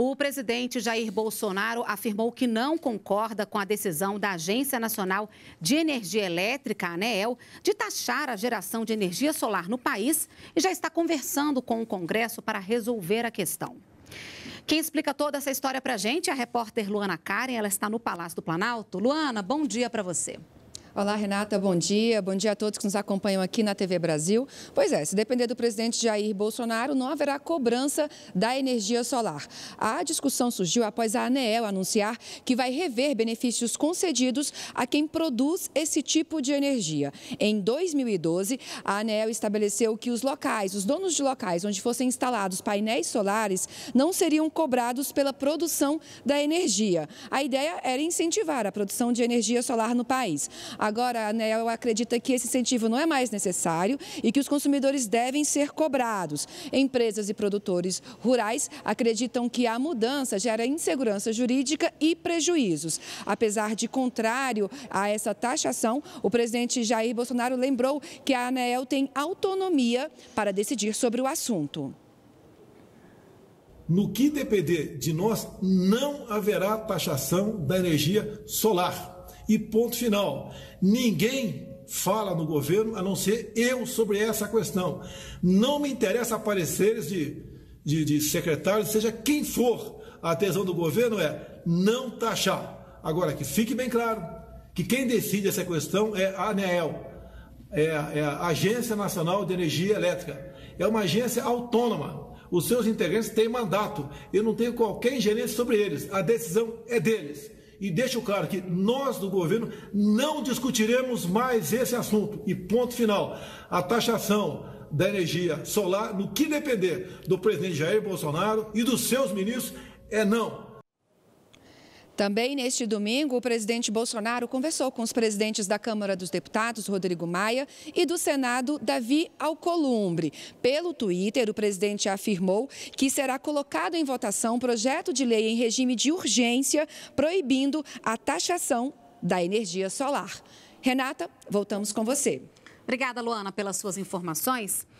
O presidente Jair Bolsonaro afirmou que não concorda com a decisão da Agência Nacional de Energia Elétrica, ANEEL, de taxar a geração de energia solar no país e já está conversando com o Congresso para resolver a questão. Quem explica toda essa história para a gente é a repórter Luana Karen, ela está no Palácio do Planalto. Luana, bom dia para você. Olá, Renata, bom dia. Bom dia a todos que nos acompanham aqui na TV Brasil. Pois é, se depender do presidente Jair Bolsonaro, não haverá cobrança da energia solar. A discussão surgiu após a ANEEL anunciar que vai rever benefícios concedidos a quem produz esse tipo de energia. Em 2012, a ANEEL estabeleceu que os locais, os donos de locais onde fossem instalados painéis solares, não seriam cobrados pela produção da energia. A ideia era incentivar a produção de energia solar no país. Agora, a né, ANEL acredita que esse incentivo não é mais necessário e que os consumidores devem ser cobrados. Empresas e produtores rurais acreditam que a mudança gera insegurança jurídica e prejuízos. Apesar de contrário a essa taxação, o presidente Jair Bolsonaro lembrou que a ANEL tem autonomia para decidir sobre o assunto. No que depender de nós, não haverá taxação da energia solar e ponto final. Ninguém fala no governo a não ser eu sobre essa questão. Não me interessa apareceres de, de, de secretário, seja quem for. A atenção do governo é não taxar. Agora, que fique bem claro que quem decide essa questão é a ANEEL, é, é a Agência Nacional de Energia Elétrica. É uma agência autônoma. Os seus integrantes têm mandato. Eu não tenho qualquer ingerência sobre eles. A decisão é deles e deixo claro que nós do governo não discutiremos mais esse assunto. E ponto final. A taxação da energia solar, no que depender do presidente Jair Bolsonaro e dos seus ministros, é não. Também neste domingo, o presidente Bolsonaro conversou com os presidentes da Câmara dos Deputados, Rodrigo Maia, e do Senado, Davi Alcolumbre. Pelo Twitter, o presidente afirmou que será colocado em votação um projeto de lei em regime de urgência proibindo a taxação da energia solar. Renata, voltamos com você. Obrigada, Luana, pelas suas informações.